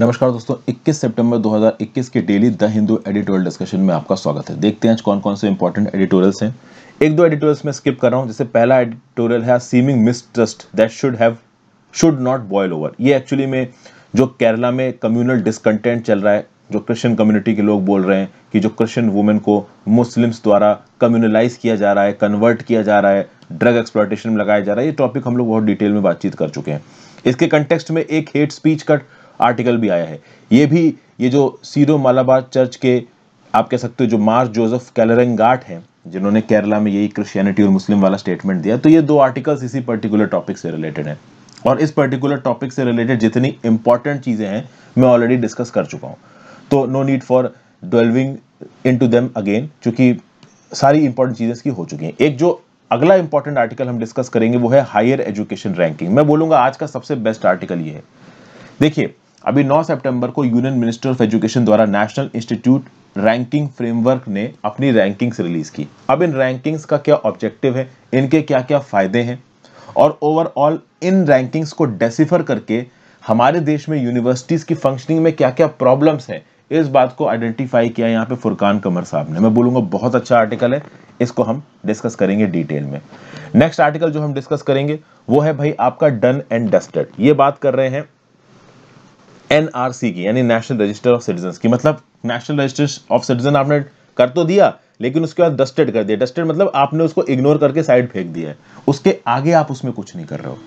नमस्कार दोस्तों 21 सितंबर 2021 के daily the Hindu editorial discussion में आपका स्वागत है देखते हैं आज कौन कौन से इंपॉर्टेंट एडिटोरियल्स हैं एक दो एडिटोरियल्स में स्किप कर रहा हूं जैसे पहला एडिटोरियल है seeming mistrust that should have should not boil over ये एक्चुअली में जो केरला में कम्युनल डिसकंटेंट चल रहा है जो क्रिश्चियन कम्युनिटी के लोग बोल रहे हैं कि जो क्रिश्चियन वुमेन को मुस्लिम्स द्वारा कम्युनलाइज किया जा रहा है कन्वर्ट किया जा रहा है ड्रग एक्सप्लॉयटेशन में लगाया जा रहा है ये टॉपिक हम लोग बहुत डिटेल में बातचीत कर चुके हैं इसके कंटेक्स्ट में एक हेट स्पीच का आर्टिकल भी आया है ये भी ये जो सीरो मालाबार चर्च के आप कह सकते हो जो मार्स जोसेफ कैलरंगाट हैं जिन्होंने केरला में यही क्रिश्चियनिटी और मुस्लिम वाला स्टेटमेंट दिया तो ये दो आर्टिकल्स इसी पर्टिकुलर टॉपिक से रिलेटेड हैं और इस पर्टिकुलर टॉपिक से रिलेटेड जितनी इंपॉर्टेंट चीज़ें हैं मैं ऑलरेडी डिस्कस कर चुका हूँ तो no need for delving into them again चूंकि सारी इंपॉर्टेंट चीज़ें इसकी हो चुकी हैं एक जो अगला इंपॉर्टेंट आर्टिकल हम डिस्कस करेंगे वो है हायर एजुकेशन रैंकिंग मैं बोलूंगा आज का सबसे बेस्ट आर्टिकल ये है देखिए अभी 9 सितंबर को यूनियन मिनिस्टर ऑफ एजुकेशन द्वारा नेशनल इंस्टीट्यूट रैंकिंग फ्रेमवर्क ने अपनी रैंकिंग्स रिलीज की अब इन रैंकिंग्स का क्या ऑब्जेक्टिव है इनके क्या क्या फायदे हैं और ओवरऑल इन रैंकिंग्स को डेसिफर करके हमारे देश में यूनिवर्सिटीज़ की फंक्शनिंग में क्या क्या प्रॉब्लम्स हैं इस बात को आइडेंटिफाई किया यहाँ पे फुरकान कमर साहब ने मैं बोलूंगा बहुत अच्छा आर्टिकल है इसको हम डिस्कस करेंगे डिटेल में नेक्स्ट आर्टिकल जो हम डिस्कस करेंगे वो है भाई आपका डन एंड डस्टेड ये बात कर रहे हैं एन की यानी नेशनल रजिस्टर ऑफ सिटीजन की मतलब नेशनल रजिस्टर ऑफ सिटीजन आपने कर तो दिया लेकिन उसके बाद डस्टेड कर दिया डस्टेड मतलब आपने उसको इग्नोर करके साइड फेंक दिया है उसके आगे आप उसमें कुछ नहीं कर रहे हो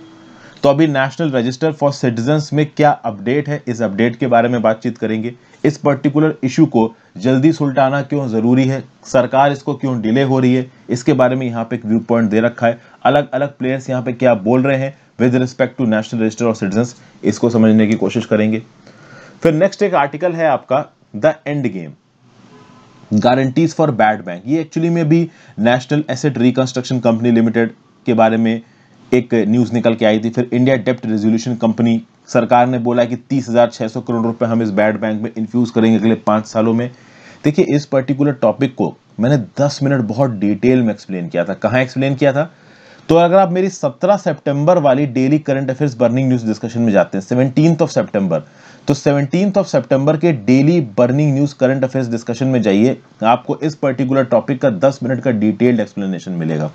तो अभी नेशनल रजिस्टर फॉर सिटीजन में क्या अपडेट है इस अपडेट के बारे में बातचीत करेंगे इस पर्टिकुलर इशू को जल्दी सुलटाना क्यों ज़रूरी है सरकार इसको क्यों डिले हो रही है इसके बारे में यहाँ पे एक व्यू पॉइंट दे रखा है अलग अलग प्लेयर्स यहाँ पे क्या बोल रहे हैं with respect to national register of citizen इसको समझने की कोशिश करेंगे फिर नेक्स्ट एक आर्टिकल है आपका the end game guarantees for bad bank ये एक्चुअली में भी national asset reconstruction company limited के बारे में एक न्यूज़ निकल के आई थी फिर इंडिया डेप्ट रेजोल्यूशन कंपनी सरकार ने बोला कि तीस हज़ार सौ करोड़ रुपए हम इस बैड बैंक में इन्फ्यूज़ करेंगे अगले पांच सालों में देखिए इस पर्टिकुलर टॉपिक को मैंने दस मिनट बहुत डिटेल में एक्सप्लेन किया था कहाँ एक्सप्लेन किया था तो अगर आप मेरी 17 सितंबर वाली daily current affairs burning news discussion में जाते हैं सेवनटीन ऑफ सितंबर तो सेवनटीन ऑफ सितंबर के daily burning news current affairs discussion में जाइए आपको इस पर्टिकुलर टॉपिक का 10 मिनट का डिटेल्ड एक्सप्लेनेशन मिलेगा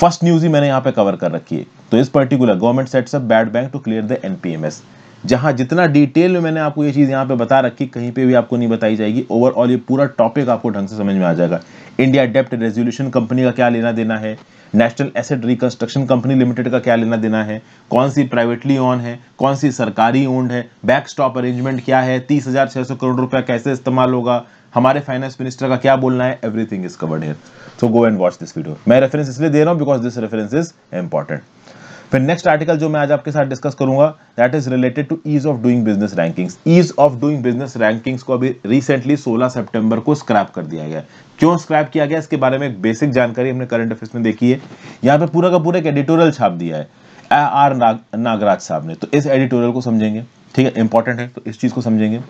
फर्स्ट न्यूज ही मैंने यहाँ पे कवर कर रखी है तो इस particular government sets up bad bank to clear the NPAs जहां जितना डिटेल में मैंने आपको ये चीज़ यहाँ पे बता रखी कहीं पे भी आपको नहीं बताई जाएगी ओवरऑल ये पूरा टॉपिक आपको ढंग से समझ में आ जाएगा इंडिया डेप्ट रेजोल्यूशन कंपनी का क्या लेना देना है national asset reconstruction company limited का क्या लेना देना है कौन सी प्राइवेटली ऑन है कौन सी सरकारी ओन्ड है बैक स्टॉप अरेंजमेंट क्या है तीस हजार छह सौ करोड़ रुपया कैसे इस्तेमाल होगा हमारे फाइनेंस मिनिस्टर का क्या बोलना है everything is covered here so go and watch this video मैं रेफरेंस इसलिए दे रहा हूँ because this reference is important फिर नेक्स्ट आर्टिकल जो मैं आज आपके साथ डिस्कस करूंगा that is related to ease of doing business rankings ease of doing business rankings को अभी रिसेंटली 16 सितंबर को स्क्रैप कर दिया गया क्यों स्क्रैप किया गया इसके बारे में एक बेसिक जानकारी हमने करंट अफेयर्स में देखी है यहाँ पे पूरा का पूरा एक एडिटोरियल छाप दिया है आर नाग, नागराज साहब ने तो इस एडिटोरियल को समझेंगे ठीक है इंपॉर्टेंट है तो इस चीज़ को समझेंगे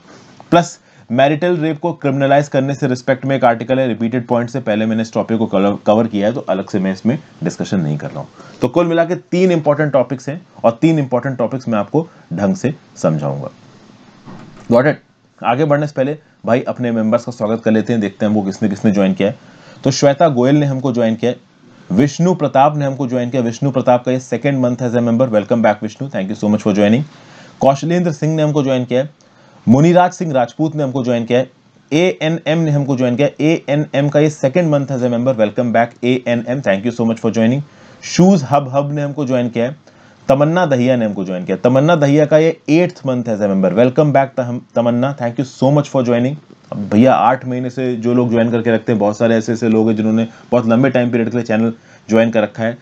प्लस मैरिटल रेप को क्रिमिनलाइज करने से रिस्पेक्ट में एक आर्टिकल है रिपीटेड पॉइंट से पहले मैंने इस टॉपिक को कवर किया है तो अलग से मैं इसमें डिस्कशन नहीं कर रहा हूं तो कुल मिला तीन इंपॉर्टेंट टॉपिक्स हैं और तीन इंपॉर्टेंट टॉपिक्स मैं आपको ढंग से समझाऊंगा वॉट एट आगे बढ़ने से पहले भाई अपने मेंबर्स का स्वागत कर लेते हैं देखते हैं वो किसने किसने ज्वाइन किया है तो श्वेता गोयल ने हमको ज्वाइन किया विष्णु प्रताप ने हमको ज्वाइन किया विष्णु प्रताप का ये second month as a member welcome back Vishnu thank you so much for joining Kaushalendra Singh ने हमको ज्वाइन किया मुनिराज सिंह राजपूत ने हमको ज्वाइन किया ए एन एम ने हमको ज्वाइन किया ए एन एम का ये second month as a member welcome back A N M thank you so much for joining Shoes Hub Hub ने हमको ज्वाइन किया तमन्ना दहिया ने हमको ज्वाइन किया तमन्ना दहिया का ये एट्थ मंथ है member welcome back Tamanna thank you so much for joining भैया आठ महीने से जो लोग ज्वाइन करके रखते हैं बहुत सारे ऐसे ऐसे लोग हैं जिन्होंने बहुत लंबे टाइम पीरियड के लिए चैनल ज्वाइन कर रखा है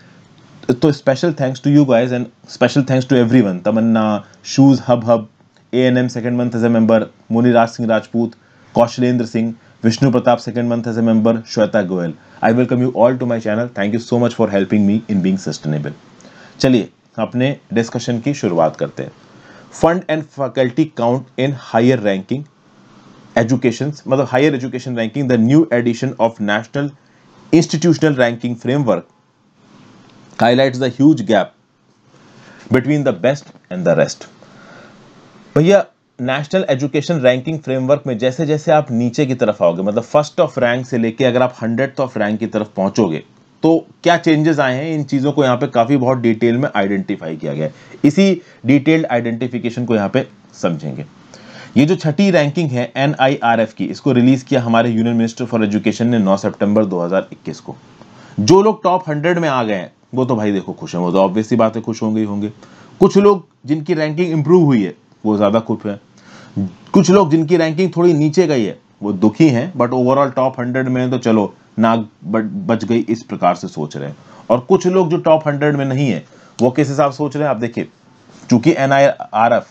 तो special thanks to you guys and special thanks to everyone Tamanna Shoes Hub Hub A N M second month as a member Muniraj Singh Rajput Kaushalendra Singh Vishnu Pratap second month as a member Shweta Goyal I welcome you all to my channel thank you so much for helping me in being sustainable चलिए अपने discussion की शुरुआत करते हैं fund and faculty count in higher ranking education मतलब higher education ranking the new edition of national institutional ranking framework highlight the huge gap between the best and the rest भैया national education ranking framework में जैसे जैसे आप नीचे की तरफ आओगे मतलब फर्स्ट ऑफ रैंक से लेके अगर आप हंड्रेड ऑफ रैंक की तरफ पहुंचोगे तो क्या चेंजेस आए हैं इन चीज़ों को यहां पे काफ़ी बहुत डिटेल में आइडेंटिफाई किया गया है इसी डिटेल्ड आइडेंटिफिकेशन को यहां पे समझेंगे ये जो छठी रैंकिंग है एन की इसको रिलीज किया हमारे यूनियन मिनिस्टर फॉर एजुकेशन ने 9 सितंबर 2021 को जो लोग टॉप हंड्रेड में आ गए हैं वो तो भाई देखो खुश हैं वो तो ऑब्वियसली बात खुश होंगे ही होंगे कुछ लोग जिनकी रैंकिंग इंप्रूव हुई है वो ज़्यादा खुश हैं कुछ लोग जिनकी रैंकिंग थोड़ी नीचे गई है वो दुखी हैं बट ओवरऑल टॉप हंड्रेड में तो चलो नाग बच गई इस प्रकार से सोच रहे हैं और कुछ लोग जो टॉप हंड्रेड में नहीं है वो किस हिसाब से सोच रहे हैं आप देखिए चूंकि एन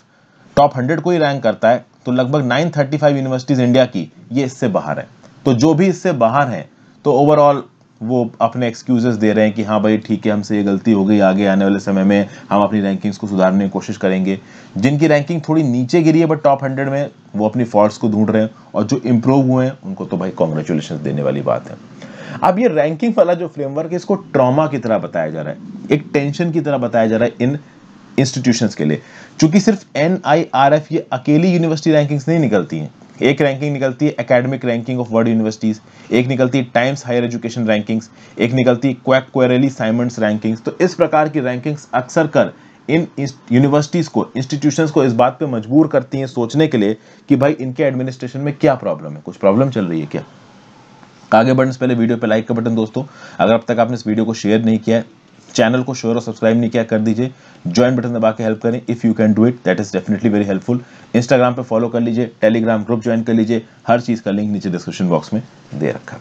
टॉप हंड्रेड को ही रैंक करता है तो लगभग 935 यूनिवर्सिटीज इंडिया की ये इससे बाहर है तो जो भी इससे बाहर हैं तो ओवरऑल वो अपने एक्सक्यूजेस दे रहे हैं कि हाँ भाई ठीक है हमसे ये गलती हो गई आगे आने वाले समय में हम अपनी रैंकिंग्स को सुधारने की कोशिश करेंगे जिनकी रैंकिंग थोड़ी नीचे गिरी है बट टॉप हंड्रेड में वो अपनी फॉल्ट्स को ढूंढ रहे हैं और जो इम्प्रूव हुए हैं उनको तो भाई कॉन्ग्रेचुलेशन देने वाली बात है अब ये रैंकिंग वाला जो फ्रेमवर्क है इसको ट्रामा की तरह बताया जा रहा है एक टेंशन की तरह बताया जा रहा है इन इंस्टीट्यूशंस के लिए चूंकि सिर्फ एन ये अकेली यूनिवर्सिटी रैंकिंग्स नहीं निकलती हैं एक रैंकिंग निकलती है academic ranking of world universities एक निकलती है टाइम्स हायर एजुकेशन रैंकिंग्स एक निकलती है क्वैक क्वेरेली साइमंड रैंकिंग्स तो इस प्रकार की रैंकिंग्स अक्सर कर इन यूनिवर्सिटीज़ को इंस्टीट्यूशंस को इस बात पे मजबूर करती हैं सोचने के लिए कि भाई इनके एडमिनिस्ट्रेशन में क्या प्रॉब्लम है कुछ प्रॉब्लम चल रही है क्या आगे बढ़ने से पहले वीडियो पे लाइक का बटन दोस्तों अगर अब तक आपने इस वीडियो को शेयर नहीं किया है चैनल को शेयर और सब्सक्राइब नहीं किया कर दीजिए ज्वाइन बटन दबा के हेल्प करें if you can do it that is definitely very helpful Instagram पे फॉलो कर लीजिए टेलीग्राम ग्रुप ज्वाइन कर लीजिए हर चीज़ का लिंक नीचे डिस्क्रिप्शन बॉक्स में दे रखा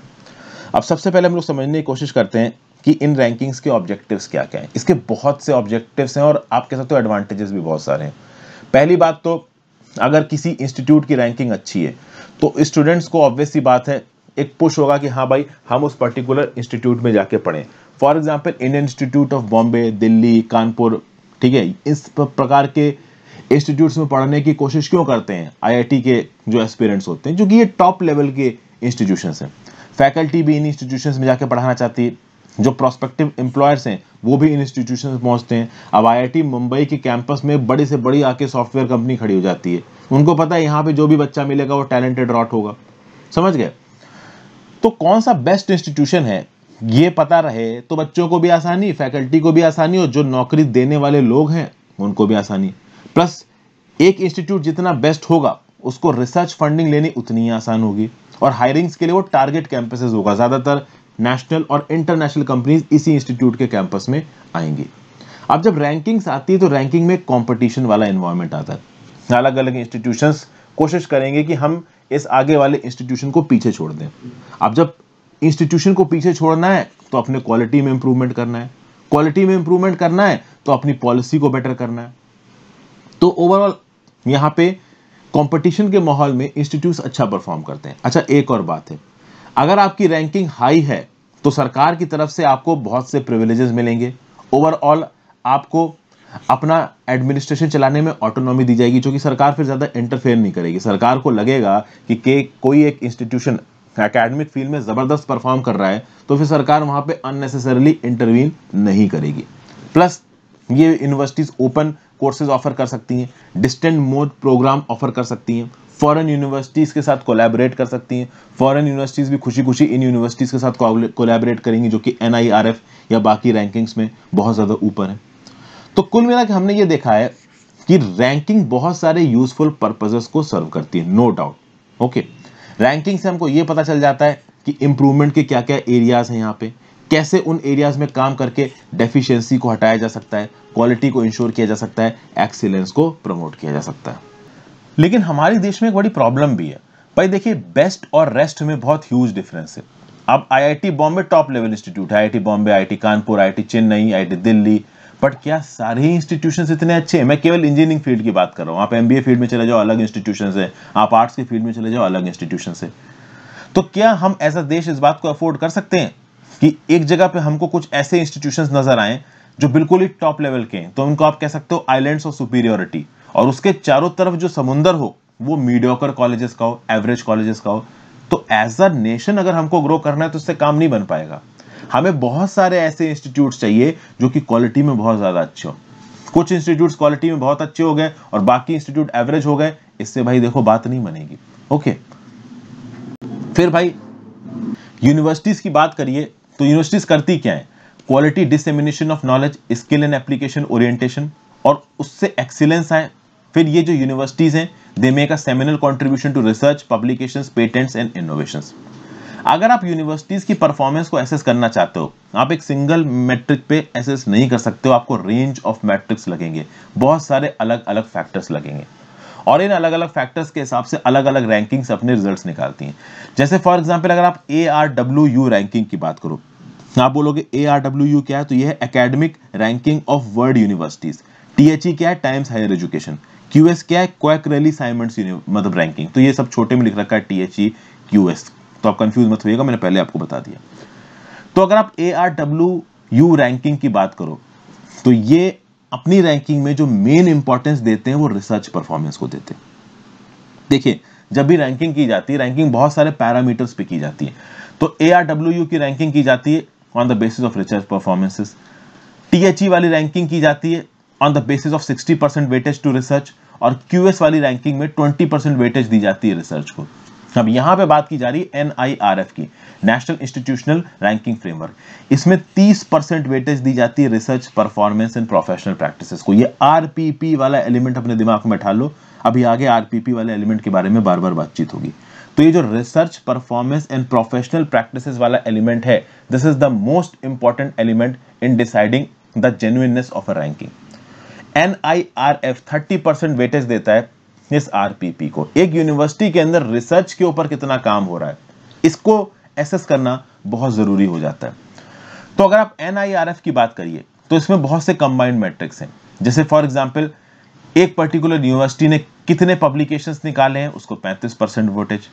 अब सबसे पहले हम लोग समझने की कोशिश करते हैं कि इन रैंकिंग्स के ऑब्जेक्टिव्स क्या क्या हैं इसके बहुत से ऑब्जेक्टिव्स हैं और आप कह सकते हो एडवांटेजेस भी बहुत सारे हैं पहली बात तो अगर किसी इंस्टीट्यूट की रैंकिंग अच्छी है तो स्टूडेंट्स को ऑब्वियसली बात है एक पुश होगा कि हाँ भाई हम उस पर्टिकुलर इंस्टीट्यूट में जाके पढ़ें for example Indian institute of Bombay Delhi Kanpur ठीक है इस प्रकार के इंस्टीट्यूट्स में पढ़ने की कोशिश क्यों करते हैं आईआईटी के जो एस्पिरेंट्स होते हैं जो कि ये टॉप लेवल के इंस्टीट्यूशन हैं फैकल्टी भी इन इंस्टीट्यूशन में जाके पढ़ाना चाहती है जो प्रोस्पेक्टिव एम्प्लॉयर्स हैं वो भी इन इंस्टीट्यूशन पहुंचते हैं अब आई मुंबई के कैंपस में बड़ी से बड़ी आके सॉफ्टवेयर कंपनी खड़ी हो जाती है उनको पता है यहाँ पे जो भी बच्चा मिलेगा वो टैलेंटेड रॉट होगा समझ गए तो कौन सा बेस्ट इंस्टीट्यूशन है ये पता रहे तो बच्चों को भी आसानी फैकल्टी को भी आसानी और जो नौकरी देने वाले लोग हैं उनको भी आसानी प्लस एक इंस्टीट्यूट जितना बेस्ट होगा उसको रिसर्च फंडिंग लेनी उतनी ही आसान होगी और हायरिंग्स के लिए वो टारगेट कैंपसेस होगा ज़्यादातर नेशनल और इंटरनेशनल कंपनीज इसी इंस्टीट्यूट के कैंपस में आएंगी अब जब रैंकिंग्स आती है तो रैंकिंग में कंपटीशन वाला इन्वायरमेंट आता है अलग अलग इंस्टीट्यूशंस कोशिश करेंगे कि हम इस आगे वाले इंस्टीट्यूशन को पीछे छोड़ दें आप जब इंस्टीट्यूशन को पीछे छोड़ना है तो अपने क्वालिटी में इंप्रूवमेंट करना है क्वालिटी में इंप्रूवमेंट करना है तो अपनी पॉलिसी को बेटर करना है तो ओवरऑल यहां पे कंपटीशन के माहौल में इंस्टीट्यूट अच्छा परफॉर्म करते हैं अच्छा एक और बात है अगर आपकी रैंकिंग हाई है तो सरकार की तरफ से आपको बहुत से प्रिविलेजेस मिलेंगे ओवरऑल आपको अपना एडमिनिस्ट्रेशन चलाने में ऑटोनॉमी दी जाएगी जो कि सरकार फिर ज़्यादा इंटरफेयर नहीं करेगी सरकार को लगेगा कि के कोई एक इंस्टीट्यूशन अकेडमिक फील्ड में ज़बरदस्त परफॉर्म कर रहा है तो फिर सरकार वहाँ पे अननेसेसरली इंटरवीन नहीं करेगी प्लस ये यूनिवर्सिटीज़ ओपन कोर्सेज ऑफर कर सकती हैं डिस्टेंट मोड प्रोग्राम ऑफर कर सकती हैं फॉरेन यूनिवर्सिटीज़ के साथ कोलैबोरेट कर सकती हैं फॉरेन यूनिवर्सिटीज़ भी खुशी खुशी इन यूनिवर्सिटीज़ के साथ कोलैबोरेट करेंगी जो कि एन या बाकी रैंकिंग्स में बहुत ज़्यादा ऊपर है तो कुल मिला के हमने ये देखा है कि रैंकिंग बहुत सारे यूजफुल पर्पजेस को सर्व करती है नो डाउट ओके रैंकिंग से हमको ये पता चल जाता है कि इंप्रूवमेंट के क्या क्या एरियाज हैं यहाँ पे कैसे उन एरियाज में काम करके डेफिशिएंसी को हटाया जा सकता है क्वालिटी को इंश्योर किया जा सकता है एक्सीलेंस को प्रमोट किया जा सकता है लेकिन हमारे देश में एक बड़ी प्रॉब्लम भी है भाई देखिए बेस्ट और रेस्ट में बहुत ह्यूज डिफरेंस है अब IIT Bombay top level institute है IIT Bombay IIT Kanpur IIT Chennai IIT Delhi but क्या सारे इंस्टीट्यूशन इतने अच्छे हैं मैं केवल इंजीनियरिंग फील्ड की बात कर रहा हूँ आप एमबीए फील्ड में चले जाओ अलग इंस्टीट्यूशन है आप आर्ट्स के फील्ड में चले जाओ अलग इंस्टीट्यूशन है तो क्या हम एज अ देश इस बात को अफोर्ड कर सकते हैं कि एक जगह पे हमको कुछ ऐसे इंस्टीट्यूशन नजर आए जो बिल्कुल ही टॉप लेवल के हैं तो उनको आप कह सकते हो आइलैंड्स ऑफ सुपीरियोरिटी और उसके चारों तरफ जो समुंदर हो वो मीडियोकर कॉलेजेस का हो एवरेज कॉलेजेस का हो तो एज अ नेशन अगर हमको ग्रो करना है तो उससे काम नहीं बन पाएगा हमें बहुत सारे ऐसे इंस्टीट्यूट चाहिए जो कि क्वालिटी में बहुत ज़्यादा अच्छे हो कुछ इंस्टीट्यूट क्वालिटी में बहुत अच्छे हो गए और बाकी इंस्टीट्यूट एवरेज हो गए इससे भाई देखो बात नहीं बनेगी ओके फिर भाई यूनिवर्सिटीज़ की बात करिए तो यूनिवर्सिटीज़ करती क्या है quality dissemination of knowledge skill and application orientation और उससे एक्सीलेंस आए फिर ये जो यूनिवर्सिटीज़ हैं they make a seminal contribution to research publications patents and innovations अगर आप यूनिवर्सिटीज़ की परफॉर्मेंस को एसेस करना चाहते हो आप एक सिंगल मैट्रिक पे एसेस नहीं कर सकते हो आपको रेंज ऑफ मैट्रिक्स लगेंगे बहुत सारे अलग अलग फैक्टर्स लगेंगे और इन अलग अलग फैक्टर्स के हिसाब से अलग अलग रैंकिंग्स अपने रिजल्ट्स निकालती हैं जैसे फॉर एग्जाम्पल अगर आप A R W U ranking की बात करो आप बोलोगे ए आर डब्ल्यू यू क्या है तो यह है ranking of world universities THE क्या है टाइम्स हायर एजुकेशन क्यूएस क्या है क्वैक रैली साइमंड्स मतलब रैंकिंग तो ये सब छोटे में लिख रखा है टीएचई क्यूएस तो आप कंफ्यूज मत होइएगा मैंने पहले आपको बता दिया तो अगर आप A R W U ranking की बात करो तो ये अपनी रैंकिंग में जो मेन इंपॉर्टेंस देते हैं वो रिसर्च परफॉर्मेंस को देते हैं देखिए जब भी रैंकिंग की जाती है रैंकिंग बहुत सारे पैरामीटर्स पे की जाती है तो ए आर डब्ल्यू यू की रैंकिंग की जाती है on the basis of research performances T H E वाली रैंकिंग की जाती है on the basis of sixty percent weightage to research और क्यू एस वाली रैंकिंग में ट्वेंटी परसेंट वेटेज दी जाती है रिसर्च को अब यहां पे बात की जा रही है एनआईआरएफ की नेशनल इंस्टीट्यूशनल रैंकिंग फ्रेमवर्क इसमें 30 परसेंट वेटेज दी जाती है research performance and professional practices को ये आरपीपी वाला एलिमेंट अपने दिमाग में बैठा लो अभी आगे आरपीपी वाले एलिमेंट के बारे में बार बार बातचीत होगी तो ये जो research performance and professional practice वाला एलिमेंट है this is the most important element in deciding the genius of a ranking F thirty percent weightage देता है इस आरपीपी को एक यूनिवर्सिटी के अंदर रिसर्च के ऊपर कितना काम हो रहा है इसको एसेस करना बहुत ज़रूरी हो जाता है तो अगर आप एन की बात करिए तो इसमें बहुत से कंबाइंड मैट्रिक्स हैं जैसे फॉर एग्जाम्पल एक पर्टिकुलर यूनिवर्सिटी ने कितने पब्लिकेशंस निकाले हैं उसको 35 परसेंट वोटेज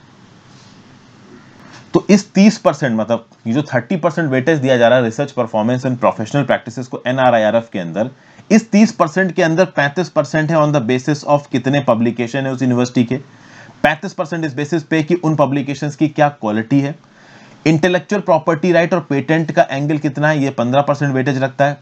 तो इस 30 परसेंट मतलब ये जो 30 परसेंट वेटेज दिया जा रहा है research performance and professional practices को एनआरआईआरएफ के अंदर इस 30 परसेंट के अंदर 35 परसेंट है ऑन द बेसिस ऑफ कितने पब्लिकेशन है उस यूनिवर्सिटी के 35 परसेंट इस बेसिस पे कि उन पब्लिकेशंस की क्या क्वालिटी है इंटेलेक्चुअल प्रॉपर्टी राइट और पेटेंट का एंगल कितना है ये 15 परसेंट वेटेज रखता है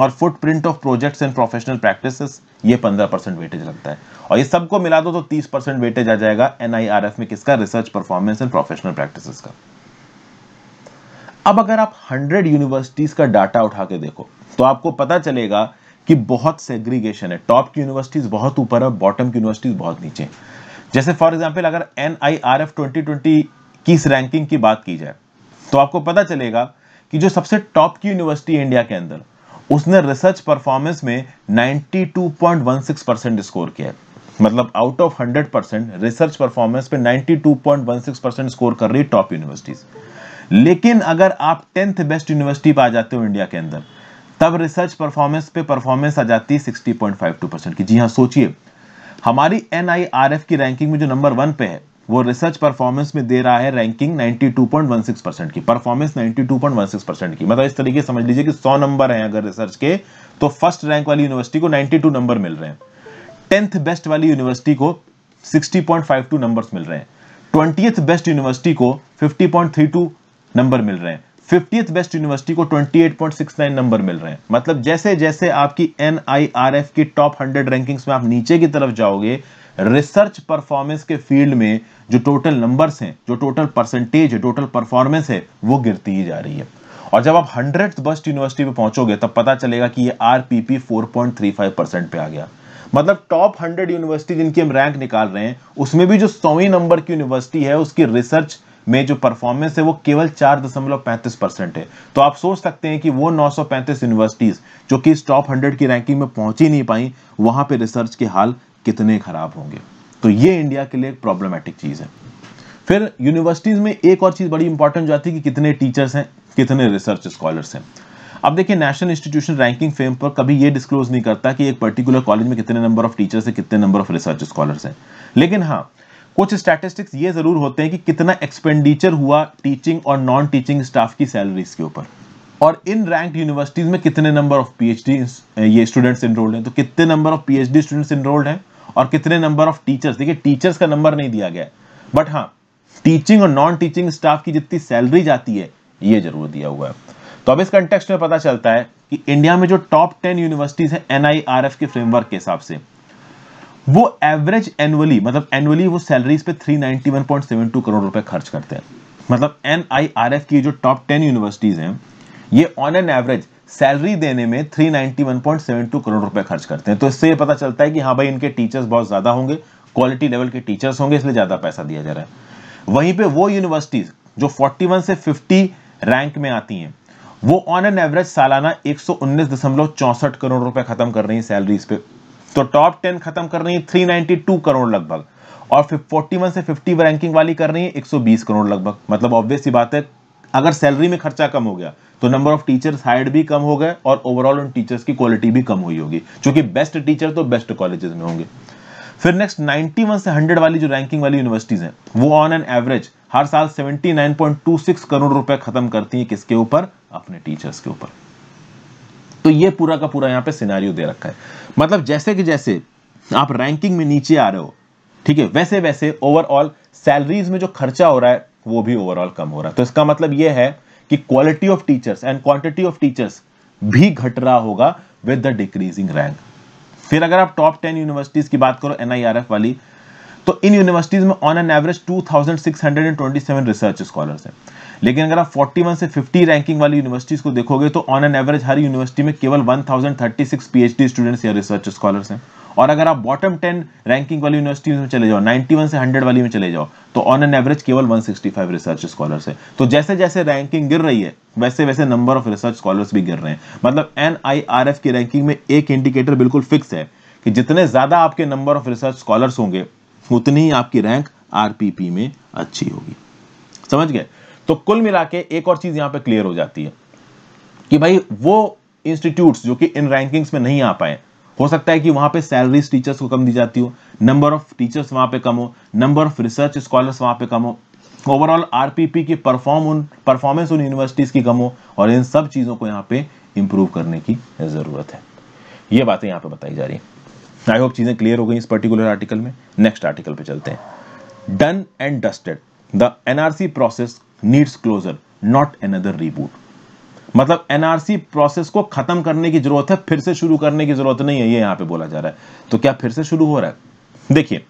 और footprint of projects and professional practices ये 15 परसेंट वेटेज लगता है और ये सबको मिला दो तो 30 परसेंट वेटेज आ जाएगा एनआईआरएफ में किसका research performance and professional practices का अब अगर आप 100 यूनिवर्सिटीज का डाटा उठा के देखो तो आपको पता चलेगा कि बहुत सेग्रीगेशन है टॉप की यूनिवर्सिटीज बहुत ऊपर है बॉटम की यूनिवर्सिटीज बहुत नीचे जैसे फॉर एग्जाम्पल अगर N I R F twenty twenty की रैंकिंग की बात की जाए तो आपको पता चलेगा कि जो सबसे टॉप की यूनिवर्सिटी इंडिया के अंदर उसने रिसर्च परफॉर्मेंस में 92.16 परसेंट स्कोर किया है मतलब out of 100 percent research performance पे 92.16 परसेंट स्कोर कर रही टॉप यूनिवर्सिटीज लेकिन अगर आप टेंथ बेस्ट यूनिवर्सिटी पर आ जाते हो इंडिया के अंदर तब रिसर्च परफॉर्मेंस पे परफॉर्मेंस आ जाती है 60.52 परसेंट की जी हाँ सोचिए हमारी एन की रैंकिंग में जो नंबर वन पे है वो रिसर्च परफॉर्मेंस में दे रहा है रैंकिंग 92.16 परसेंट की परफॉर्मेंस 92.16 परसेंट की मतलब इस तरीके समझ लीजिए कि 100 नंबर हैं अगर रिसर्च के तो फर्स्ट रैंक वाली यूनिवर्सिटी को 92 नंबर मिल रहे हैं टेंथ बेस्ट वाली यूनिवर्सिटी को 60.52 नंबर्स मिल रहे हैं ट्वेंटी बेस्ट यूनिवर्सिटी को फिफ्टी नंबर मिल रहे हैं फिफ्टी बेस्ट यूनिवर्सिटी को 28.69 नंबर मिल रहे हैं मतलब जैसे जैसे आपकी एन की टॉप हंड्रेड रैंकिंग्स में आप नीचे की तरफ जाओगे रिसर्च परफॉर्मेंस के फील्ड में जो टोटल नंबर्स हैं जो टोटल परसेंटेज है टोटल परफॉर्मेंस है वो गिरती ही जा रही है और जब आप हंड्रेड बेस्ट यूनिवर्सिटी पे पहुंचोगे तब पता चलेगा कि ये आर पी परसेंट पे आ गया मतलब टॉप हंड्रेड यूनिवर्सिटी जिनकी हम रैंक निकाल रहे हैं उसमें भी जो सौवीं नंबर की यूनिवर्सिटी है उसकी रिसर्च में जो परफॉर्मेंस है वो केवल चार दशमलव पैंतीस परसेंट है तो आप सोच सकते हैं कि वो नौ सौ पैंतीस यूनिवर्सिटीज जो कि इस टॉप हंड्रेड की रैंकिंग में पहुंच ही नहीं पाई वहां पर रिसर्च के हाल कितने खराब होंगे तो ये इंडिया के लिए एक प्रॉब्लमेटिक चीज है फिर यूनिवर्सिटीज में एक और चीज बड़ी इंपॉर्टेंट जो आती है कि कितने टीचर्स हैं कितने रिसर्च स्कॉलर्स हैं अब देखिए नेशनल इंस्टीट्यूशन रैंकिंग फेम पर कभी ये डिस्क्लोज नहीं करता कि एक पर्टिकुलर कॉलेज में कितने नंबर ऑफ टीचर्स हैं कितने नंबर ऑफ रिसर्च स्कॉलर्स हैं लेकिन हाँ कुछ स्टैटिस्टिक्स ये जरूर होते हैं कि कितना एक्सपेंडिचर हुआ टीचिंग और नॉन टीचिंग स्टाफ की सैलरीज के ऊपर और इन रैंक यूनिवर्सिटीज में कितने नंबर ऑफ पीएचडी ये स्टूडेंट्स इनरोल्ड हैं तो कितने number of PhD students enrolled हैं और कितने नंबर ऑफ टीचर्स देखिए टीचर्स का नंबर नहीं दिया गया बट हाँ टीचिंग और नॉन टीचिंग स्टाफ की जितनी सैलरी जाती है ये जरूर दिया हुआ है तो अब इस कंटेक्स में पता चलता है कि इंडिया में जो टॉप टेन यूनिवर्सिटीज हैं एनआईआरएफ के फ्रेमवर्क के हिसाब से वो एवरेज एनुअली मतलब एनुअली वो सैलरीज पे 391.72 करोड़ रुपए खर्च करते हैं मतलब एन की जो टॉप टेन यूनिवर्सिटीज हैं ये ऑन एन एवरेज सैलरी देने में 391.72 करोड़ रुपए खर्च करते हैं तो इससे पता चलता है कि हाँ भाई इनके टीचर्स बहुत ज़्यादा होंगे क्वालिटी लेवल के टीचर्स होंगे इसलिए ज़्यादा पैसा दिया जा रहा है वहीं पर वो यूनिवर्सिटीज़ जो 41 से 50 रैंक में आती हैं वो ऑन एन एवरेज सालाना एक करोड़ रुपए खत्म कर रही है सैलरीज पे तो टॉप टेन खत्म कर रही है टू करोड़ लगभग और वन से फिफ्टी रैंकिंग वाली कर रही है एक सौ बीस करोड़ लगभग मतलब ऑब्वियस सी बात है अगर सैलरी में खर्चा कम हो गया तो नंबर ऑफ टीचर्स हाइड भी कम हो गए और ओवरऑल उन टीचर्स की क्वालिटी भी कम हुई होगी क्योंकि बेस्ट टीचर तो बेस्ट कॉलेजेस में होंगे फिर नेक्स्ट 91 से 100 वाली जो रैंकिंग वाली यूनिवर्सिटीज हैं वो ऑन एन एवरेज हर साल 79.26 करोड़ रुपए खत्म करती हैं किसके ऊपर अपने टीचर्स के ऊपर तो ये पूरा का पूरा यहाँ पे सिनारियो दे रखा है मतलब जैसे कि जैसे आप रैंकिंग में नीचे आ रहे हो ठीक है वैसे वैसे ओवरऑल सैलरीज में जो खर्चा हो रहा है वो भी ओवरऑल कम हो रहा है तो इसका मतलब ये है कि quality of teachers and quantity of teachers भी घट रहा होगा विद द डिक्रीजिंग रैंक फिर अगर आप टॉप टेन यूनिवर्सिटीज की बात करो एन वाली तो इन यूनिवर्सिटीज में on an average two research scholars हैं लेकिन अगर आप 41 से 50 रैंकिंग वाली यूनिवर्सिटीज को देखोगे तो ऑन एन एवरेज हर यूनिवर्सिटी में केवल 1036 पीएचडी स्टूडेंट्स या रिसर्च स्कॉलर्स हैं और अगर आप बॉटम 10 रैंकिंग वाली यूनिवर्सिटीज में चले जाओ 91 से 100 वाली में चले जाओ तो ऑन एन एवरेज केवल 165 रिसर्च स्कॉलर्स है तो जैसे जैसे रैंकिंग गिर रही है वैसे वैसे नंबर ऑफ रिसर्च स्कॉलर्स भी गिर रहे हैं मतलब एन की रैंकिंग में एक इंडिकेटर बिल्कुल फिक्स है कि जितने ज्यादा आपके नंबर ऑफ रिसर्च स्कॉलर्स होंगे उतनी ही आपकी रैंक आरपीपी में अच्छी होगी समझ गए तो कुल मिला के एक और चीज यहां पर क्लियर हो जाती है कि भाई वो इंस्टीट्यूट जो कि इन रैंकिंग्स में नहीं आ पाए हो सकता है कि वहां पे सैलरीज टीचर्स को कम दी जाती हो नंबर ऑफ टीचर्स वहां पे कम हो नंबर ऑफ रिसर्च स्कॉलर्स वहां पे कम हो ओवरऑल आरपीपी की परफॉर्म उन परफॉर्मेंस उन यूनिवर्सिटीज की कम हो और इन सब चीजों को यहाँ पे इंप्रूव करने की जरूरत है ये बातें यहाँ पे बताई जा रही है आई होप चीजें क्लियर हो गई इस पर्टिकुलर आर्टिकल में नेक्स्ट आर्टिकल पे चलते हैं done and dusted the NRC process needs closure not another reboot मतलब एनआरसी प्रोसेस को खत्म करने की जरूरत है फिर से शुरू करने की जरूरत नहीं है ये यहां पे बोला जा रहा है तो क्या फिर से शुरू हो रहा है देखिए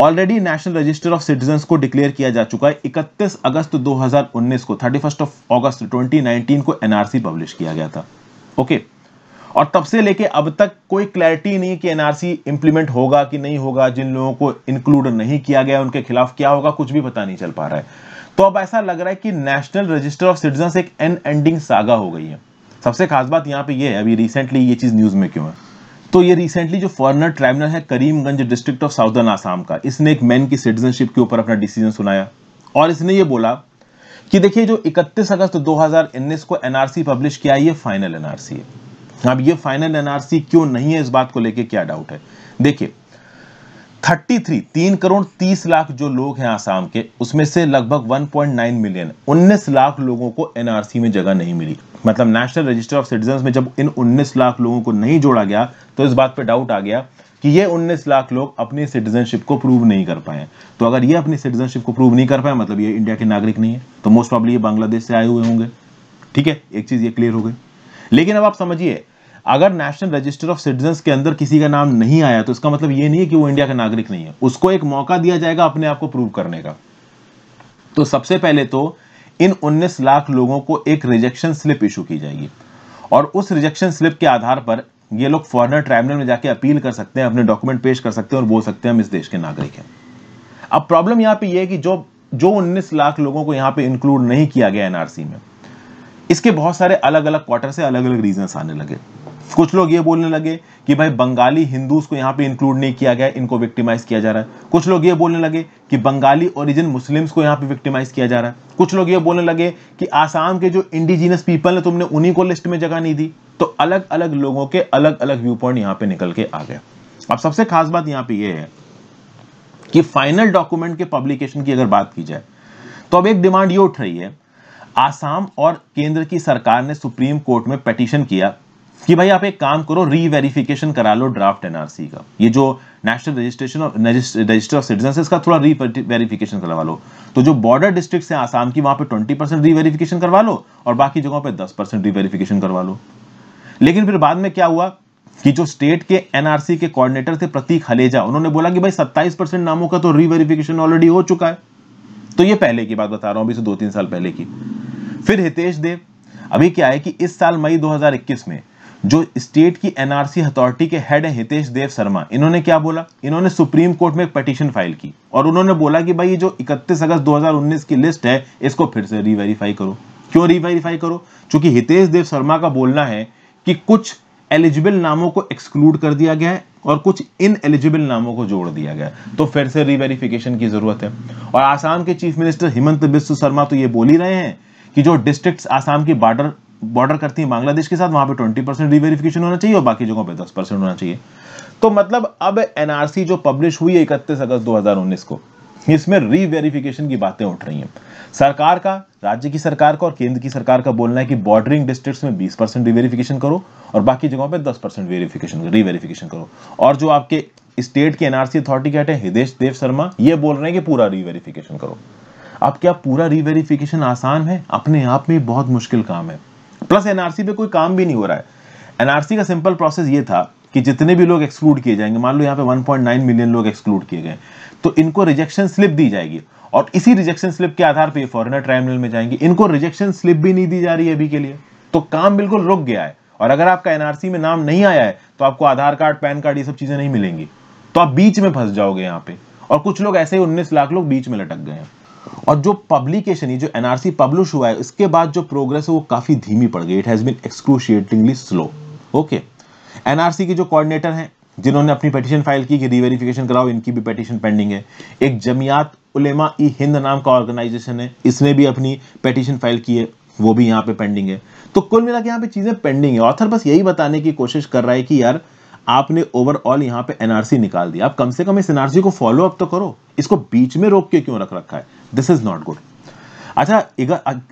already national register of citizen को डिक्लेयर किया जा चुका है 31 अगस्त 2019 को 31 ऑफ अगस्त 2019 को एनआरसी पब्लिश किया गया था ओके okay. और तब से लेके अब तक कोई क्लैरिटी नहीं कि एनआरसी इंप्लीमेंट होगा कि नहीं होगा जिन लोगों को इंक्लूड नहीं किया गया उनके खिलाफ क्या होगा कुछ भी पता नहीं चल पा रहा है तो अब ऐसा लग रहा है कि नेशनल रजिस्टर ऑफ सिटीजन एक एन एंडिंग सागा हो गई है सबसे खास बात यहाँ पे ये है अभी रिसेंटली ये चीज़ न्यूज़ में क्यों है तो ये रिसेंटली जो फॉरनर ट्राइब्यूनल है Karimganj district of southern Assam का इसने एक मैन की सिटीजनशिप के ऊपर अपना डिसीजन सुनाया और इसने ये बोला कि देखिए जो 31 अगस्त 2019 को एनआरसी पब्लिश किया ये फाइनल एनआरसी है अब ये फाइनल एनआरसी क्यों नहीं है इस बात को लेके क्या डाउट है देखिए थर्टी थ्री तीन करोड़ तीस लाख जो लोग हैं आसाम के उसमें से लगभग 1.9 मिलियन उन्नीस लाख लोगों को एनआरसी में जगह नहीं मिली मतलब नेशनल रजिस्टर ऑफ सिटीजन में जब इन उन्नीस लाख लोगों को नहीं जोड़ा गया तो इस बात पे डाउट आ गया कि ये 19 लाख लोग अपनी सिटीजनशिप को प्रूव नहीं कर पाए तो अगर ये अपनी सिटीजनशिप को प्रूव नहीं कर पाए मतलब ये इंडिया के नागरिक नहीं है तो मोस्ट प्रॉब्ली ये बांग्लादेश से आए हुए होंगे ठीक है एक चीज ये क्लियर हो गई लेकिन अब आप समझिए अगर नेशनल रजिस्टर ऑफ सिटीजन के अंदर किसी का नाम नहीं आया तो इसका मतलब ये नहीं है कि वो इंडिया का नागरिक नहीं है उसको एक मौका दिया जाएगा अपने आप को प्रूव करने का तो सबसे पहले तो इन 19 लाख लोगों को एक रिजेक्शन स्लिप इशू की जाएगी और उस रिजेक्शन स्लिप के आधार पर ये लोग फॉरनर ट्राइब्यूनल में जाके अपील कर सकते हैं अपने डॉक्यूमेंट पेश कर सकते हैं और बोल सकते हैं हम इस देश के नागरिक हैं अब प्रॉब्लम यहाँ पे ये है कि जो जो 19 लाख लोगों को यहाँ पे इंक्लूड नहीं किया गया एनआरसी में इसके बहुत सारे अलग अलग क्वार्टर से अलग अलग रीजन आने लगे कुछ लोग ये बोलने लगे कि भाई बंगाली हिंदूज को यहाँ पे इंक्लूड नहीं किया गया इनको विक्टिमाइज किया जा रहा है कुछ लोग ये बोलने लगे कि बंगाली ओरिजिन मुस्लिम्स को यहाँ पे विक्टिमाइज किया जा रहा है कुछ लोग ये बोलने लगे कि आसाम के जो इंडिजीनियस पीपल है तुमने उन्हीं को लिस्ट में जगह नहीं दी तो अलग अलग लोगों के अलग अलग व्यू पॉइंट यहाँ पे निकल के आ गया अब सबसे खास बात यहाँ पे ये है कि फाइनल डॉक्यूमेंट के पब्लिकेशन की अगर बात की जाए तो अब एक डिमांड ये उठ रही है आसाम और केंद्र की सरकार ने सुप्रीम कोर्ट में पटिशन किया कि भाई आप एक काम करो रीवेरिफिकेशन करा लो ड्राफ्ट एनआरसी का ये जो national registration register of citizen इसका थोड़ा रीवेरिफिकेशन करवा लो तो जो बॉर्डर डिस्ट्रिक्ट है आसाम की वहां पे 20 परसेंट रीवेरीफिकेशन करवा लो और बाकी जगहों पे 10 परसेंट रीवेरिफिकेशन करवा लो लेकिन फिर बाद में क्या हुआ कि जो स्टेट के एनआरसी के कोऑर्डिनेटर थे प्रतीक हलेजा उन्होंने बोला कि भाई 27 परसेंट नामों का तो रीवेरिफिकेशन ऑलरेडी हो चुका है तो ये पहले की बात बता रहा हूं अभी से दो तीन साल पहले की फिर हितेश देव अभी क्या है कि इस साल मई 2021 में जो स्टेट की एनआरसी अथॉरिटी के हेड है हितेश देव शर्मा इन्होंने क्या बोला इन्होंने सुप्रीम कोर्ट में एक पटिशन फाइल की और उन्होंने बोला कि भाई ये जो 31 अगस्त 2019 की लिस्ट है इसको फिर से रिवेरीफाई करो क्यों रिवेरीफाई करो क्योंकि हितेश देव शर्मा का बोलना है कि कुछ एलिजिबल नामों को एक्सक्लूड कर दिया गया है और कुछ इन एलिजिबल नामों को जोड़ दिया गया है तो फिर से रिवेरिफिकेशन की जरूरत है और आसाम के चीफ मिनिस्टर हेमंत बिस्व शर्मा तो ये बोल ही रहे हैं कि जो डिस्ट्रिक्ट आसाम की बॉर्डर बॉर्डर करती है बांग्लादेश के साथ वहां पे 20 परसेंट रिवेरिफिकेशन होना चाहिए और बाकी जगहों पे 10 परसेंट होना चाहिए तो मतलब अब एनआरसी जो पब्लिश हुई है इकतीस अगस्त 2019 को इसमें रिवेरिफिकेशन की बातें उठ रही हैं सरकार का राज्य की सरकार का और केंद्र की सरकार का बोलना है कि बॉर्डरिंग डिस्ट्रिक्ट्स में 20 परसेंट रिवेरिफिकेशन करो और बाकी जगहों पे 10 परसेंट वेरिफिकेशन रिवेरिफिकेशन करो और जो आपके स्टेट के एनआरसी अथॉरिटी कहते हैं हिदेश देव शर्मा ये बोल रहे हैं कि पूरा रिवेरिफिकेशन करो अब क्या पूरा रिवेरिफिकेशन आसान है अपने आप में बहुत मुश्किल काम है प्लस एनआरसी पे कोई काम भी नहीं हो रहा है एनआरसी का सिंपल प्रोसेस ये था कि जितने भी लोग एक्सक्लूड किए जाएंगे मान लो यहाँ पे 1.9 मिलियन लोग एक्सक्लूड किए गए तो इनको रिजेक्शन स्लिप दी जाएगी और इसी रिजेक्शन स्लिप के आधार पर फॉरनर ट्राइब्यूनल में जाएंगे इनको रिजेक्शन स्लिप भी नहीं दी जा रही है अभी के लिए तो काम बिल्कुल रुक गया है और अगर आपका एनआरसी में नाम नहीं आया है तो आपको आधार कार्ड पैन कार्ड ये सब चीजें नहीं मिलेंगी तो आप बीच में फंस जाओगे यहाँ पे और कुछ लोग ऐसे ही उन्नीस लाख लोग बीच में लटक गए हैं और जो पब्लिकेशन ये जो एनआरसी पब्लिश हुआ है उसके बाद जो प्रोग्रेस है वो काफी धीमी पड़ गई it has been excruciatingly slow okay NRC के जो कोऑर्डिनेटर हैं जिन्होंने अपनी पटिशन फाइल की कि रीवेरिफिकेशन कराओ इनकी भी पटिशन पेंडिंग है एक जमियात उलेमा ई हिंद नाम का ऑर्गेनाइजेशन है इसने भी अपनी पटिशन फाइल की है वो भी यहाँ पे पेंडिंग है तो कुल मिला के यहाँ पे चीज़ें पेंडिंग है ऑथर बस यही बताने की कोशिश कर रहा है कि यार आपने ओवरऑल यहाँ पे एनआरसी निकाल दिया आप कम से कम इस एनआरसी को फॉलो अप तो करो इसको बीच में रोक के क्यों रख रखा है दिस इज नॉट गुड अच्छा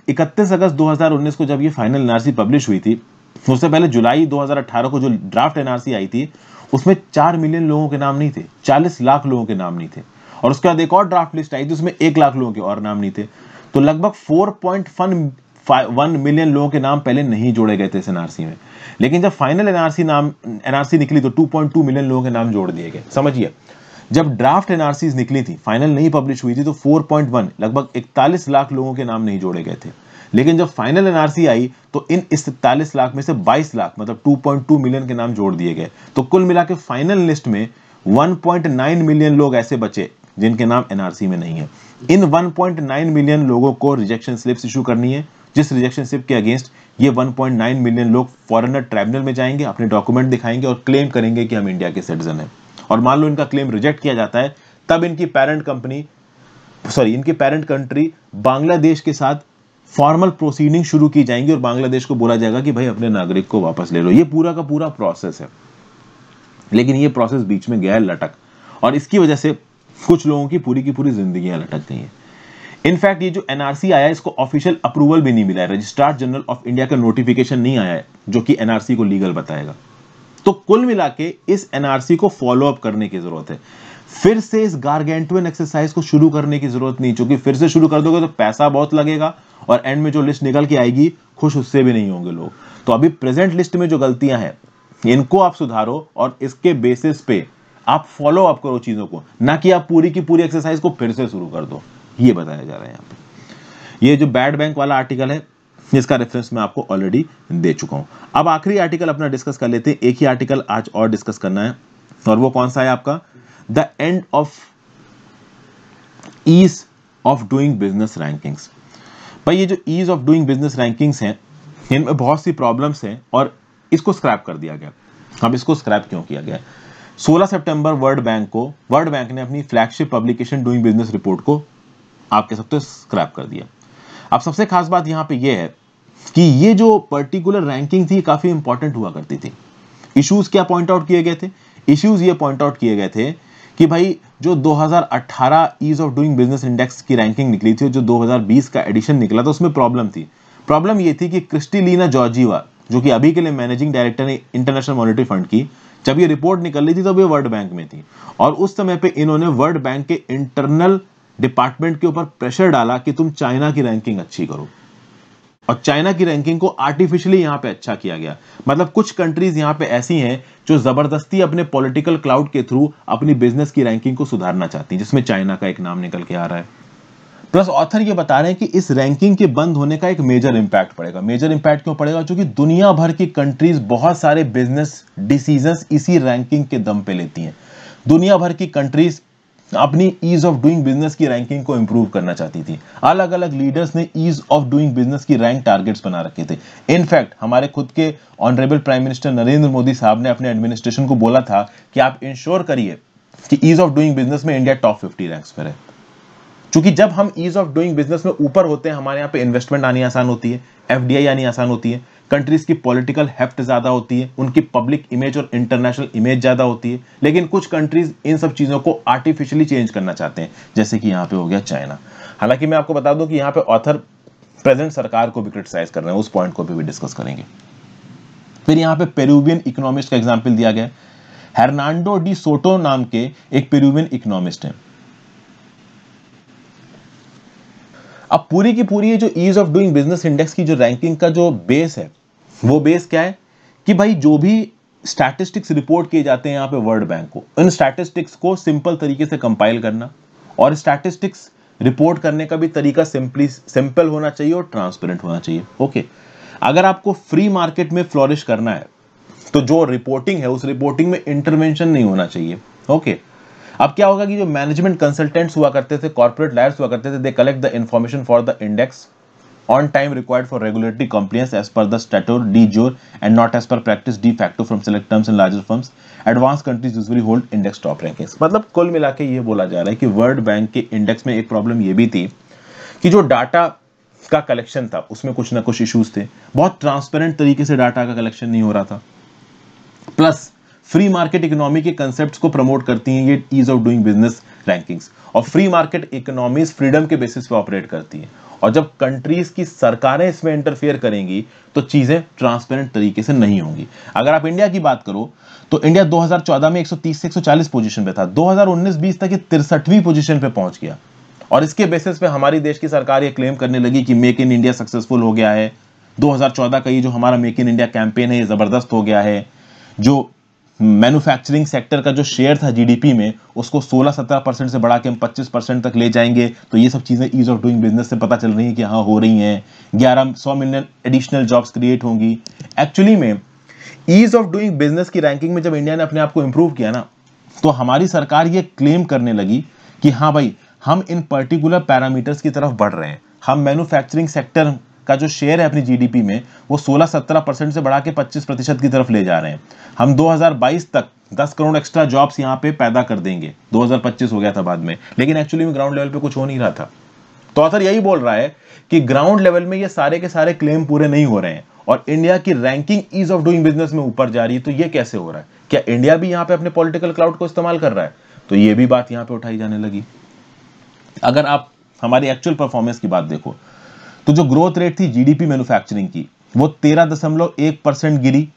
इकतीस अगस्त 2019 को जब ये फाइनल एनआरसी पब्लिश हुई थी उससे पहले जुलाई 2018 को जो ड्राफ्ट एनआरसी आई थी उसमें चार मिलियन लोगों के नाम नहीं थे चालीस लाख लोगों के नाम नहीं थे और उसके बाद एक और ड्राफ्ट लिस्ट आई थी उसमें एक लाख लोगों के और नाम नहीं थे तो लगभग फोर पॉइंट वन मिलियन लोगों के नाम पहले नहीं जोड़े गए थे इस एनआरसी में लेकिन जब फाइनल एनआरसी नाम एनआरसी निकली तो 2.2 मिलियन लोगों के नाम जोड़ दिए गए समझिए जब ड्राफ्ट एनआरसी निकली थी फाइनल नहीं पब्लिश हुई थी तो 4.1 लगभग 41 लाख लोगों के नाम नहीं जोड़े गए थे लेकिन जब फाइनल एनआरसी आई तो इन इकतालीस लाख में से 22 लाख मतलब 2.2 मिलियन के नाम जोड़ दिए गए तो कुल मिला के फाइनल लिस्ट में 1.9 मिलियन लोग ऐसे बचे जिनके नाम एनआरसी में नहीं है इन 1.9 मिलियन लोगों को रिजेक्शन स्लिप्स इशू करनी है जिस रिजेक्शन स्लिप के अगेंस्ट ये 1.9 मिलियन लोग फॉरनर ट्राइब्यूनल में जाएंगे अपने डॉक्यूमेंट दिखाएंगे और क्लेम करेंगे कि हम इंडिया के सिटीजन हैं और मान लो इनका क्लेम रिजेक्ट किया जाता है तब इनकी पेरेंट कंपनी सॉरी इनकी पेरेंट कंट्री बांग्लादेश के साथ फॉर्मल प्रोसीडिंग शुरू की जाएंगी और बांग्लादेश को बोला जाएगा कि भाई अपने नागरिक को वापस ले लो ये पूरा का पूरा प्रोसेस है लेकिन ये प्रोसेस बीच में गया है लटक और इसकी वजह से कुछ लोगों की पूरी की पूरी जिंदगी लटक गई है इनफैक्ट ये जो एनआरसी आया इसको ऑफिशियल अप्रूवल भी नहीं मिला है रजिस्ट्रार जनरल ऑफ इंडिया का नोटिफिकेशन नहीं आया है जो कि एनआरसी को लीगल बताएगा तो कुल मिला इस एनआरसी को फॉलो अप करने की जरूरत है फिर से इस गार्गेंटुअन एक्सरसाइज को शुरू करने की जरूरत नहीं चूंकि फिर से शुरू कर दोगे तो पैसा बहुत लगेगा और एंड में जो लिस्ट निकल के आएगी खुश उससे भी नहीं होंगे लोग तो अभी प्रेजेंट लिस्ट में जो गलतियां हैं इनको आप सुधारो और इसके बेसिस पे आप फॉलो अप करो चीजों को ना कि आप पूरी की पूरी एक्सरसाइज को फिर से शुरू कर दो ये बताया जा रहा है यहाँ पे ये जो बैड बैंक वाला आर्टिकल है इसका रेफरेंस मैं आपको ऑलरेडी दे चुका हूं अब आखिरी आर्टिकल अपना डिस्कस कर लेते हैं एक ही आर्टिकल आज और डिस्कस करना है और वो कौन सा है आपका the end of ease of doing business rankings भाई ये जो ease of doing business rankings हैं इनमें बहुत सी प्रॉब्लम्स हैं और इसको स्क्रैप कर दिया गया अब इसको स्क्रैप क्यों किया गया 16 सितंबर वर्ल्ड बैंक को वर्ल्ड बैंक ने अपनी flagship publication doing business report को आप सकते हो स्क्रैप कर दिया अब सबसे खास बात यहां पे ये है कि ये जो पर्टिकुलर रैंकिंग थी काफ़ी इंपॉर्टेंट हुआ करती थी इश्यूज क्या पॉइंट आउट किए गए थे इश्यूज ये पॉइंट आउट किए गए थे कि भाई जो 2018 ease of doing business index की रैंकिंग निकली थी जो 2020 का एडिशन निकला था उसमें प्रॉब्लम थी प्रॉब्लम ये थी कि क्रिस्टीलीना जॉर्जीवा जो कि अभी के लिए मैनेजिंग डायरेक्टर ने इंटरनेशनल मॉनिटरी फंड की जब ये रिपोर्ट निकल रही थी तब ये वर्ल्ड बैंक में थी और उस समय पे इन्होंने वर्ल्ड बैंक के इंटरनल डिपार्टमेंट के ऊपर प्रेशर डाला कि तुम चाइना की रैंकिंग अच्छी करो और चाइना की रैंकिंग को आर्टिफिशियली यहां पे अच्छा किया गया मतलब कुछ कंट्रीज यहां पे ऐसी हैं जो जबरदस्ती अपने पॉलिटिकल क्लाउड के थ्रू अपनी बिजनेस की रैंकिंग को सुधारना चाहती हैं जिसमें चाइना का एक नाम निकल के आ रहा है प्लस ऑथर ये बता रहे हैं कि इस रैंकिंग के बंद होने का एक मेजर इंपैक्ट पड़ेगा मेजर इंपैक्ट क्यों पड़ेगा क्योंकि दुनिया भर की कंट्रीज बहुत सारे बिजनेस डिसीजन इसी रैंकिंग के दम पे लेती हैं दुनिया भर की कंट्रीज अपनी ईज ऑफ डूइंग बिजनेस की रैंकिंग को इंप्रूव करना चाहती थी अलग अलग लीडर्स ने ईज ऑफ डूइंग बिजनेस की रैंक टारगेट्स बना रखे थे इनफैक्ट हमारे खुद के honourable prime minister Narendra Modi साहब ने अपने एडमिनिस्ट्रेशन को बोला था कि आप इंश्योर करिए कि ईज ऑफ डूइंग बिजनेस में इंडिया टॉप फिफ्टी रैंक्स पर है क्योंकि जब हम ईज ऑफ डूइंग बिजनेस में ऊपर होते हैं हमारे यहाँ पे इन्वेस्टमेंट आनी आसान होती है एफ आनी आसान होती है कंट्रीज की पॉलिटिकल हेफ्ट ज़्यादा होती है उनकी पब्लिक इमेज और इंटरनेशनल इमेज ज़्यादा होती है लेकिन कुछ कंट्रीज इन सब चीज़ों को आर्टिफिशियली चेंज करना चाहते हैं जैसे कि यहाँ पे हो गया चाइना हालांकि मैं आपको बता दूं कि यहाँ पे ऑथर प्रेजेंट सरकार को भी क्रिटिसाइज कर रहे हैं उस पॉइंट को भी, भी डिस्कस करेंगे फिर यहाँ पे पेरूवियन इकोनॉमिस्ट का एग्जाम्पल दिया गया हेरनाडो डी सोटो नाम के एक पेरूवियन इकोनॉमिस्ट है अब पूरी की पूरी ये जो ease of doing business index की जो रैंकिंग का जो बेस है वो बेस क्या है कि भाई जो भी स्टैटिस्टिक्स रिपोर्ट किए जाते हैं यहाँ पे वर्ल्ड बैंक को इन स्टैटिस्टिक्स को सिंपल तरीके से कंपाइल करना और स्टैटिस्टिक्स रिपोर्ट करने का भी तरीका सिंपली सिंपल होना चाहिए और ट्रांसपेरेंट होना चाहिए ओके अगर आपको फ्री मार्केट में फ्लोरिश करना है तो जो रिपोर्टिंग है उस रिपोर्टिंग में इंटरवेंशन नहीं होना चाहिए ओके अब क्या होगा कि जो मैनेजमेंट कंसल्टेंट्स हुआ करते थे कॉर्पोरेट लायर्स हुआ करते थे they collect the information for the index on time required for regulatory compliance as per the stature de jure and not as per practice de facto from select terms in larger firms advanced countries usually hold index top rankings मतलब कुल मिला के ये बोला जा रहा है कि वर्ल्ड बैंक के इंडेक्स में एक प्रॉब्लम ये भी थी कि जो डाटा का कलेक्शन था उसमें कुछ ना कुछ इश्यूज थे बहुत ट्रांसपेरेंट तरीके से डाटा का कलेक्शन नहीं हो रहा था प्लस फ्री मार्केट इकोनॉमी के कंसेप्ट को प्रमोट करती हैं ये ease of doing business rankings और फ्री मार्केट इकोनॉमीज फ्रीडम के बेसिस पे ऑपरेट करती है और जब कंट्रीज की सरकारें इसमें इंटरफेयर करेंगी तो चीजें ट्रांसपेरेंट तरीके से नहीं होंगी अगर आप इंडिया की बात करो तो इंडिया 2014 में 130 से 140 पोजीशन पे था 2019-20 तक तिरसठवीं पोजीशन पे पहुंच गया और इसके बेसिस पे हमारी देश की सरकार ये क्लेम करने लगी कि मेक इन इंडिया सक्सेसफुल हो गया है 2014 का ये जो हमारा मेक इन इंडिया कैंपेन है ये जबरदस्त हो गया है जो मैन्युफैक्चरिंग सेक्टर का जो शेयर था जीडीपी में उसको 16-17 परसेंट से बढ़ा के हम 25 परसेंट तक ले जाएंगे तो ये सब चीज़ें ईज ऑफ डूइंग बिजनेस से पता चल रही है कि हाँ हो रही हैं ग्यारह सौ मिलियन एडिशनल जॉब्स क्रिएट होंगी एक्चुअली में ईज ऑफ डूइंग बिजनेस की रैंकिंग में जब इंडिया ने अपने आप को इम्प्रूव किया ना तो हमारी सरकार ये क्लेम करने लगी कि हाँ भाई हम इन पर्टिकुलर पैरामीटर्स की तरफ बढ़ रहे हैं हम मैन्युफैक्चरिंग सेक्टर का जो शेयर है अपनी जीडीपी में वो 16-17 परसेंट से बढ़ा के 25 प्रतिशत की तरफ ले जा रहे हैं हम 2022 तक 10 करोड़ एक्स्ट्रा जॉब्स यहाँ पे पैदा कर देंगे 2025 हो गया था बाद में लेकिन एक्चुअली में ग्राउंड लेवल पे कुछ हो नहीं रहा था तो ऑथर यही बोल रहा है कि ग्राउंड लेवल में ये सारे के सारे क्लेम पूरे नहीं हो रहे हैं और इंडिया की ranking ease of doing business में ऊपर जा रही है तो ये कैसे हो रहा है क्या इंडिया भी यहाँ पे अपने पॉलिटिकल क्लाउड को इस्तेमाल कर रहा है तो ये भी बात यहाँ पे उठाई जाने लगी अगर आप हमारी एक्चुअल परफॉर्मेंस की बात देखो तो जो ग्रोथ रेट थी जीडीपी मैन्युफैक्चरिंग की वो तेरह दशमलव एक परसेंट गिरी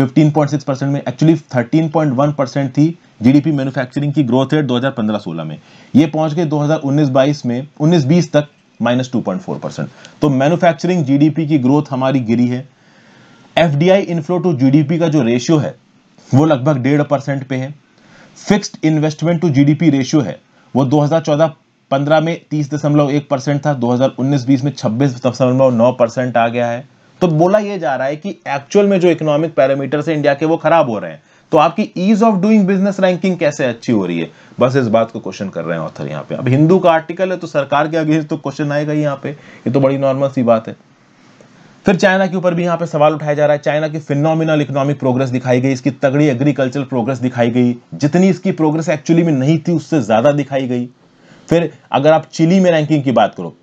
15.6 परसेंट में एक्चुअली 13.1 परसेंट थी जीडीपी मैन्युफैक्चरिंग की ग्रोथ रेट 2015-16 में ये पहुंच गई 2019-22 में 19-20 तक माइनस 2.4 परसेंट तो मैन्युफैक्चरिंग जीडीपी की ग्रोथ हमारी गिरी है F D I inflow to GDP का जो रेशियो है वो लगभग डेढ़ परसेंट पे है fixed investment to GDP ratio है वो चौदह पंद्रह में तीस दशमलव एक परसेंट था 2019-20 में छब्बीस दशमलव नौ परसेंट आ गया है तो बोला यह जा रहा है कि एक्चुअल में जो इकोनॉमिक पैरामीटर है इंडिया के वो खराब हो रहे हैं तो आपकी ease of doing business ranking कैसे अच्छी हो रही है बस इस बात को क्वेश्चन कर रहे हैं ऑथर यहाँ पे अब हिंदू का आर्टिकल है तो सरकार के अगेंस्ट तो क्वेश्चन आएगा यहाँ पे ये तो बड़ी नॉर्मल सी बात है फिर चाइना के ऊपर भी यहाँ पे सवाल उठाया जा रहा है चाइना की फिनोमिनल इकोनॉमिक प्रोग्रेस दिखाई गई इसकी तगड़ी एग्रीकल्चर प्रोग्रेस दिखाई गई जितनी इसकी प्रोग्रेस एक्चुअली में नहीं थी उससे ज्यादा दिखाई गई फिर अगर आप चिली में रैंकिंग की बात करो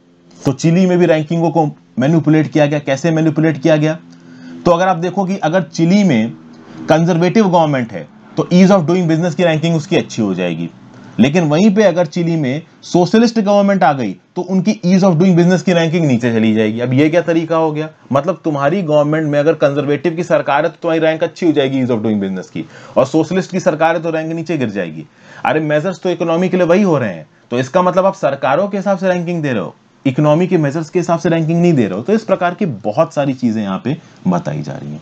तो चिली में भी रैंकिंगों को मैनुपुलेट किया गया कैसे मैनुपुलेट किया गया तो अगर आप देखो कि अगर चिली में कंजर्वेटिव गवर्नमेंट है तो ईज ऑफ डूइंग बिजनेस की रैंकिंग उसकी अच्छी हो जाएगी लेकिन वहीं पे अगर चिली में सोशलिस्ट गवर्नमेंट आ गई तो उनकी ईज ऑफ डूइंग बिजनेस की रैंकिंग नीचे चली जाएगी अब ये क्या तरीका हो गया मतलब तुम्हारी गवर्नमेंट में अगर कंजर्वेटिव की सरकार है तो तुम्हारी रैंक अच्छी हो जाएगी ईज ऑफ डूइंग बिजनेस की और सोशलिस्ट की सरकार है तो रैंक नीचे गिर जाएगी अरे मेजर्स तो इकोनॉमी के लिए वही हो रहे हैं तो इसका मतलब आप सरकारों के हिसाब से रैंकिंग दे रहे हो इकोनॉमी के मेजर्स के हिसाब से रैंकिंग नहीं दे रहे हो तो इस प्रकार की बहुत सारी चीज़ें यहां पे बताई जा रही हैं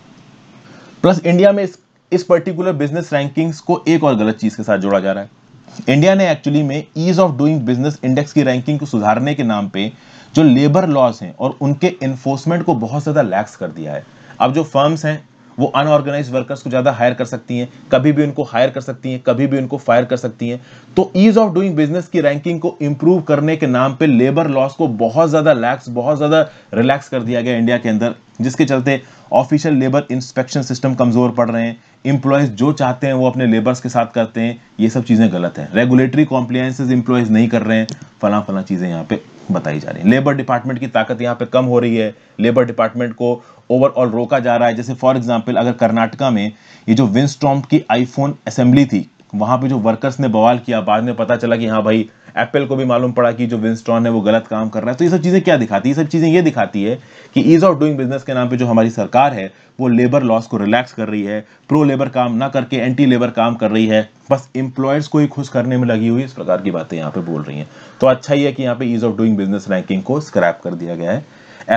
प्लस इंडिया में इस इस पर्टिकुलर बिजनेस रैंकिंग्स को एक और गलत चीज़ के साथ जोड़ा जा रहा है इंडिया ने एक्चुअली में ease of doing business index की रैंकिंग को सुधारने के नाम पे जो लेबर लॉज हैं और उनके इन्फोर्समेंट को बहुत ज़्यादा लैक्स कर दिया है अब जो फर्म्स हैं वो अनऑर्गेनाइज वर्कर्स को ज़्यादा हायर कर सकती हैं कभी भी उनको हायर कर सकती हैं कभी भी उनको फायर कर सकती हैं तो ईज ऑफ डूइंग बिजनेस की रैंकिंग को इंप्रूव करने के नाम पर लेबर लॉस को बहुत ज़्यादा लैक्स बहुत ज़्यादा रिलैक्स कर दिया गया इंडिया के अंदर जिसके चलते ऑफिशियल लेबर इंस्पेक्शन सिस्टम कमज़ोर पड़ रहे हैं इंप्लॉयज़ जो चाहते हैं वो अपने लेबर्स के साथ करते हैं ये सब चीज़ें गलत हैं रेगुलेटरी कॉम्प्लियंस इंप्लॉयज़ नहीं कर रहे हैं फला फला चीज़ें यहाँ पे बताई जा रही है लेबर डिपार्टमेंट की ताकत यहाँ पे कम हो रही है लेबर डिपार्टमेंट को ओवरऑल रोका जा रहा है जैसे फॉर एग्जाम्पल अगर कर्नाटका में ये जो विंस्टॉम्प की आईफोन असेंबली थी वहां पे जो वर्कर्स ने बवाल किया बाद में पता चला कि हाँ भाई एप्पल को भी मालूम पड़ा कि जो विंस्टॉन है वो गलत काम कर रहा है तो ये सब चीज़ें क्या दिखाती है ये सब चीज़ें ये दिखाती है कि ईज ऑफ डूइंग बिजनेस के नाम पे जो हमारी सरकार है वो लेबर लॉस को रिलैक्स कर रही है प्रो लेबर काम ना करके एंटी लेबर काम कर रही है बस इंप्लॉयर्स को ही खुश करने में लगी हुई इस प्रकार की बातें यहाँ पे बोल रही हैं तो अच्छा ही है कि यहाँ पे ease of doing business ranking को स्क्रैप कर दिया गया है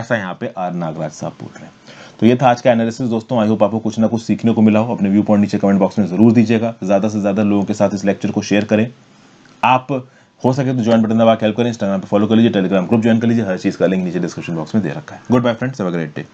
ऐसा यहाँ पे आर नागराज साहब बोल रहे हैं तो ये था आज का एनालिसिस दोस्तों आई होप आपको कुछ ना कुछ सीखने को मिला हो अपने व्यू पॉइंट नीचे कमेंट बॉक्स में जरूर दीजिएगा ज़्यादा से ज़्यादा लोगों के साथ इस लेक्चर को शेयर करें आप हो सके तो ज्वाइन बटन दबा के हेल्प करें इंस्टाग्राम पर फॉलो कर लीजिए टेलीग्राम ग्रुप ज्वाइन कर लीजिए हर चीज़ का लिंक नीचे डिस्क्रिप्शन बॉक्स में दे रखा है goodbye friends a great day